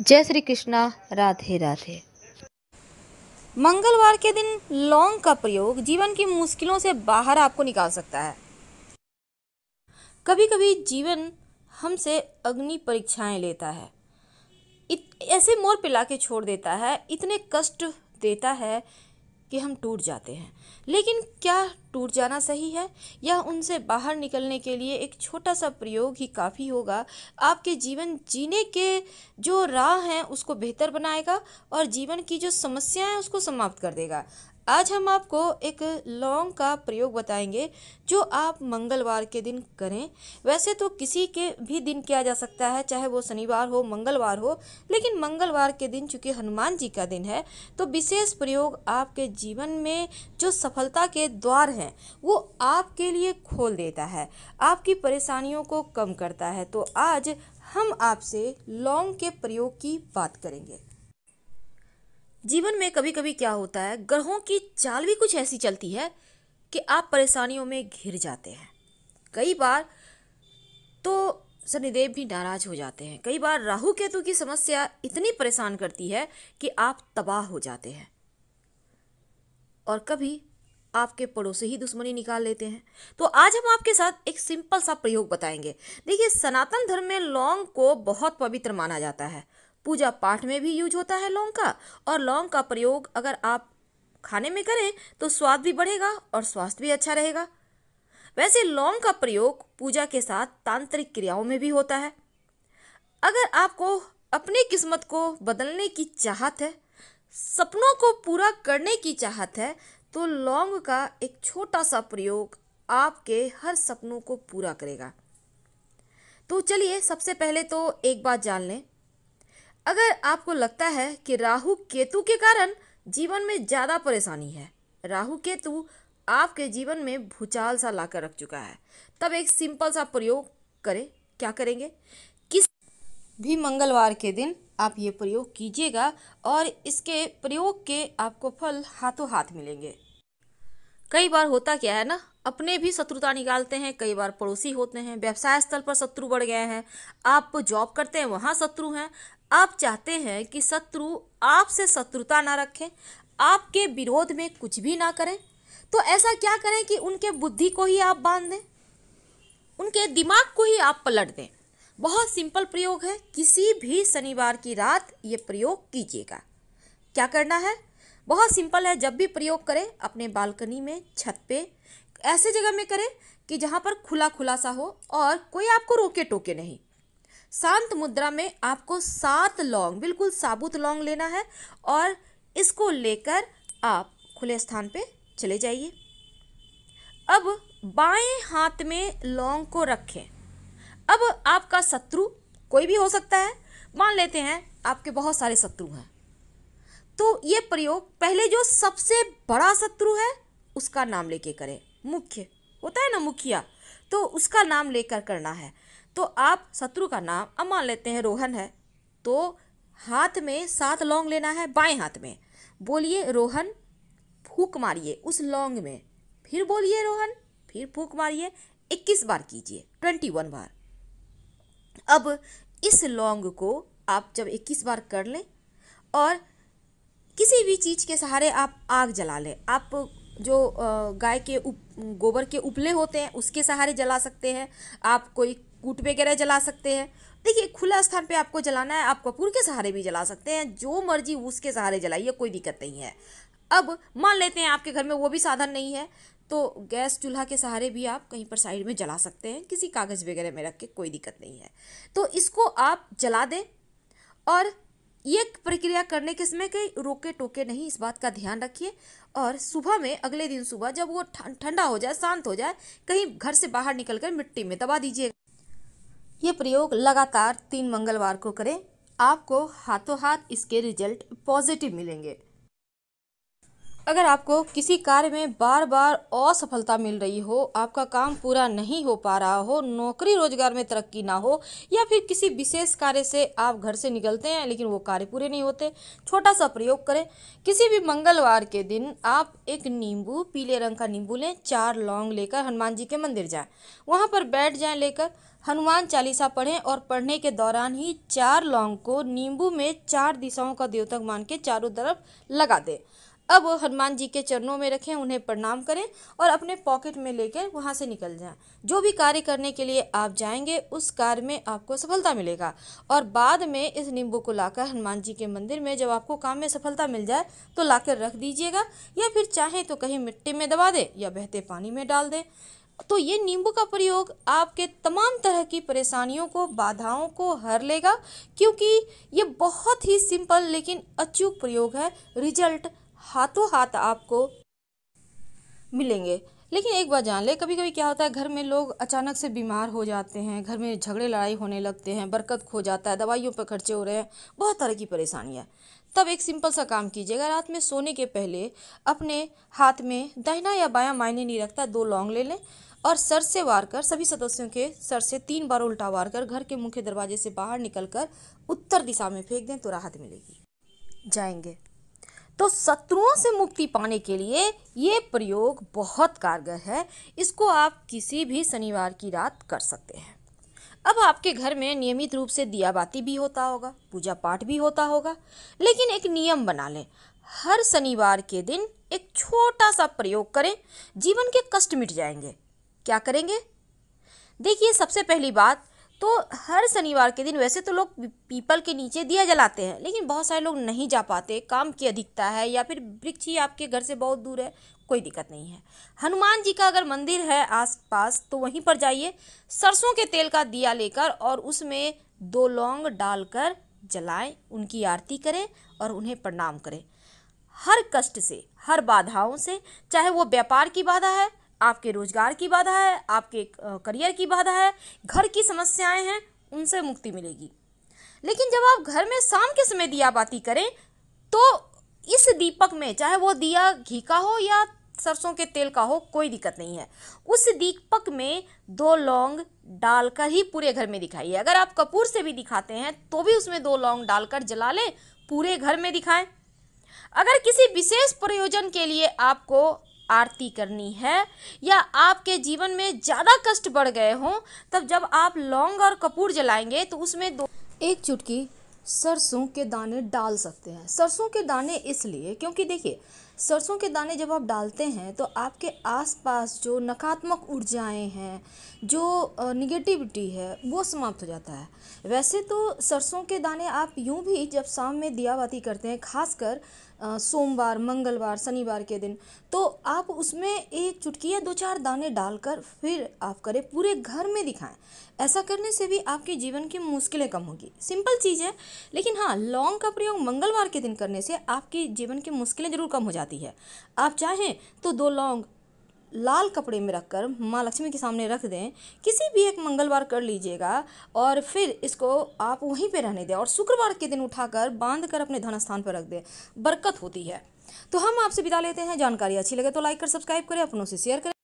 जय श्री कृष्णा राधे राधे मंगलवार के दिन लौंग का प्रयोग जीवन की मुश्किलों से बाहर आपको निकाल सकता है कभी कभी जीवन हमसे अग्नि परीक्षाएं लेता है ऐसे मोर पिला के छोड़ देता है इतने कष्ट देता है कि हम टूट जाते हैं लेकिन क्या टूट जाना सही है या उनसे बाहर निकलने के लिए एक छोटा सा प्रयोग ही काफ़ी होगा आपके जीवन जीने के जो राह हैं उसको बेहतर बनाएगा और जीवन की जो समस्याएं हैं उसको समाप्त कर देगा आज हम आपको एक लौंग का प्रयोग बताएंगे जो आप मंगलवार के दिन करें वैसे तो किसी के भी दिन किया जा सकता है चाहे वो शनिवार हो मंगलवार हो लेकिन मंगलवार के दिन चूँकि हनुमान जी का दिन है तो विशेष प्रयोग आपके जीवन में जो सफलता के द्वार हैं वो आपके लिए खोल देता है आपकी परेशानियों को कम करता है तो आज हम आपसे लौंग के प्रयोग की बात करेंगे जीवन में कभी कभी क्या होता है ग्रहों की चाल भी कुछ ऐसी चलती है कि आप परेशानियों में घिर जाते हैं कई बार तो शनिदेव भी नाराज हो जाते हैं कई बार राहु केतु की समस्या इतनी परेशान करती है कि आप तबाह हो जाते हैं और कभी आपके पड़ोसी ही दुश्मनी निकाल लेते हैं तो आज हम आपके साथ एक सिंपल सा प्रयोग बताएंगे देखिए सनातन धर्म में लौंग को बहुत पवित्र माना जाता है पूजा पाठ में भी यूज होता है लौंग का और लौंग का प्रयोग अगर आप खाने में करें तो स्वाद भी बढ़ेगा और स्वास्थ्य भी अच्छा रहेगा वैसे लौंग का प्रयोग पूजा के साथ तांत्रिक क्रियाओं में भी होता है अगर आपको अपनी किस्मत को बदलने की चाहत है सपनों को पूरा करने की चाहत है तो लौंग का एक छोटा सा प्रयोग आपके हर सपनों को पूरा करेगा तो चलिए सबसे पहले तो एक बात जान लें अगर आपको लगता है कि राहु केतु के कारण जीवन में ज़्यादा परेशानी है राहु केतु आपके जीवन में भूचाल सा लाकर रख चुका है तब एक सिंपल सा प्रयोग करें क्या करेंगे किस भी मंगलवार के दिन आप ये प्रयोग कीजिएगा और इसके प्रयोग के आपको फल हाथों हाथ मिलेंगे कई बार होता क्या है ना अपने भी शत्रुता निकालते हैं कई बार पड़ोसी होते हैं व्यवसाय स्थल पर शत्रु बढ़ गए हैं आप जॉब करते हैं वहाँ शत्रु हैं आप चाहते हैं कि शत्रु आपसे शत्रुता ना रखें आपके विरोध में कुछ भी ना करें तो ऐसा क्या करें कि उनके बुद्धि को ही आप बांध दें उनके दिमाग को ही आप पलट दें बहुत सिंपल प्रयोग है किसी भी शनिवार की रात ये प्रयोग कीजिएगा क्या करना है बहुत सिंपल है जब भी प्रयोग करें अपने बालकनी में छत पे ऐसे जगह में करें कि जहाँ पर खुला खुला सा हो और कोई आपको रोके टोके नहीं शांत मुद्रा में आपको सात लौंग बिल्कुल साबुत लौंग लेना है और इसको लेकर आप खुले स्थान पे चले जाइए अब बाएं हाथ में लौंग को रखें अब आपका शत्रु कोई भी हो सकता है मान लेते हैं आपके बहुत सारे शत्रु हैं तो ये प्रयोग पहले जो सबसे बड़ा शत्रु है उसका नाम लेके करें मुख्य होता है ना मुखिया तो उसका नाम लेकर करना है तो आप शत्रु का नाम अब मान लेते हैं रोहन है तो हाथ में सात लौंग लेना है बाएं हाथ में बोलिए रोहन फूक मारिए उस लौंग में फिर बोलिए रोहन फिर फूक मारिए इक्कीस बार कीजिए ट्वेंटी वन बार अब इस लौंग को आप जब इक्कीस बार कर लें और किसी भी चीज़ के सहारे आप आग जला लें आप जो गाय के उप गोबर के उपले होते हैं उसके सहारे जला सकते हैं आप कोई कूट वगैरह जला सकते हैं देखिए खुला स्थान पे आपको जलाना है आप कपूर के सहारे भी जला सकते हैं जो मर्जी उसके सहारे जलाइए कोई दिक्कत नहीं है अब मान लेते हैं आपके घर में वो भी साधन नहीं है तो गैस चूल्हा के सहारे भी आप कहीं पर साइड में जला सकते हैं किसी कागज़ वगैरह में रख के कोई दिक्कत नहीं है तो इसको आप जला दें और ये प्रक्रिया करने के समय कहीं रोके टोके नहीं इस बात का ध्यान रखिए और सुबह में अगले दिन सुबह जब वो ठंडा हो जाए शांत हो जाए कहीं घर से बाहर निकलकर मिट्टी में दबा दीजिएगा ये प्रयोग लगातार तीन मंगलवार को करें आपको हाथों हाथ इसके रिजल्ट पॉजिटिव मिलेंगे अगर आपको किसी कार्य में बार बार असफलता मिल रही हो आपका काम पूरा नहीं हो पा रहा हो नौकरी रोजगार में तरक्की ना हो या फिर किसी विशेष कार्य से आप घर से निकलते हैं लेकिन वो कार्य पूरे नहीं होते छोटा सा प्रयोग करें किसी भी मंगलवार के दिन आप एक नींबू पीले रंग का नींबू लें चार लौंग लेकर हनुमान जी के मंदिर जाए वहाँ पर बैठ जाए लेकर हनुमान चालीसा पढ़ें और पढ़ने के दौरान ही चार लौंग को नींबू में चार दिशाओं का द्योतक मान के चारों तरफ लगा दें अब हनुमान जी के चरणों में रखें उन्हें प्रणाम करें और अपने पॉकेट में लेकर वहाँ से निकल जाएं जो भी कार्य करने के लिए आप जाएंगे उस कार्य में आपको सफलता मिलेगा और बाद में इस नींबू को लाकर हनुमान जी के मंदिर में जब आपको काम में सफलता मिल जाए तो लाकर रख दीजिएगा या फिर चाहें तो कहीं मिट्टी में दबा दें या बहते पानी में डाल दें तो ये नींबू का प्रयोग आपके तमाम तरह की परेशानियों को बाधाओं को हर लेगा क्योंकि ये बहुत ही सिंपल लेकिन अचूक प्रयोग है रिजल्ट हाथों हाथ आपको मिलेंगे लेकिन एक बात जान ले कभी कभी क्या होता है घर में लोग अचानक से बीमार हो जाते हैं घर में झगड़े लड़ाई होने लगते हैं बरकत खो जाता है दवाइयों पर खर्चे हो रहे हैं बहुत तरह की परेशानियाँ तब एक सिंपल सा काम कीजिएगा रात में सोने के पहले अपने हाथ में दहना या बायां मायने नहीं रखता दो लौंग ले लें और सर से वार कर सभी सदस्यों के सर से तीन बार उल्टा वार कर घर के मुख्य दरवाजे से बाहर निकलकर उत्तर दिशा में फेंक दें तो राहत मिलेगी जाएंगे तो शत्रुओं से मुक्ति पाने के लिए ये प्रयोग बहुत कारगर है इसको आप किसी भी शनिवार की रात कर सकते हैं अब आपके घर में नियमित रूप से दियाबाती भी होता होगा पूजा पाठ भी होता होगा लेकिन एक नियम बना लें हर शनिवार के दिन एक छोटा सा प्रयोग करें जीवन के कष्ट मिट जाएंगे क्या करेंगे देखिए सबसे पहली बात तो हर शनिवार के दिन वैसे तो लोग पीपल के नीचे दिया जलाते हैं लेकिन बहुत सारे लोग नहीं जा पाते काम की अधिकता है या फिर वृक्ष ही आपके घर से बहुत दूर है कोई दिक्कत नहीं है हनुमान जी का अगर मंदिर है आसपास तो वहीं पर जाइए सरसों के तेल का दिया लेकर और उसमें दो लौंग डालकर जलाएं उनकी आरती करें और उन्हें प्रणाम करें हर कष्ट से हर बाधाओं से चाहे वो व्यापार की बाधा है आपके रोजगार की बाधा है आपके करियर की बाधा है घर की समस्याएं हैं उनसे मुक्ति मिलेगी लेकिन जब आप घर में शाम के समय दियाबाती करें तो इस दीपक में चाहे वो दिया घी का हो या सरसों के तेल का हो कोई दिक्कत नहीं है उस दीपक में दो लौंग डालकर ही पूरे घर में दिखाइए अगर आप कपूर से भी दिखाते हैं तो भी उसमें दो लौंग डालकर जला लें पूरे घर में दिखाएं अगर किसी विशेष प्रयोजन के लिए आपको आरती करनी है या आपके जीवन में ज़्यादा कष्ट बढ़ गए हों तब जब आप लौंग और कपूर जलाएंगे तो उसमें दो एक चुटकी सरसों के दाने डाल सकते हैं सरसों के दाने इसलिए क्योंकि देखिए सरसों के दाने जब आप डालते हैं तो आपके आसपास जो नकारात्मक ऊर्जाएं हैं जो निगेटिविटी है वो समाप्त हो जाता है वैसे तो सरसों के दाने आप यूं भी जब शाम में दियाबाती करते हैं खासकर सोमवार मंगलवार शनिवार के दिन तो आप उसमें एक चुटकी या दो चार दाने डालकर फिर आप करें पूरे घर में दिखाएं ऐसा करने से भी आपके जीवन की मुश्किलें कम होगी सिंपल चीज़ है लेकिन हाँ लौंग का प्रयोग मंगलवार के दिन करने से आपके जीवन की मुश्किलें ज़रूर कम हो जाती जाती है आप चाहें तो दो लौंग लाल कपड़े में रखकर माँ लक्ष्मी के सामने रख दें किसी भी एक मंगलवार कर लीजिएगा और फिर इसको आप वहीं पे रहने दें और शुक्रवार के दिन उठाकर बांध कर अपने धन स्थान पर रख दें बरकत होती है तो हम आपसे बिता लेते हैं जानकारी अच्छी लगे तो लाइक कर सब्सक्राइब करें अपनों से शेयर करें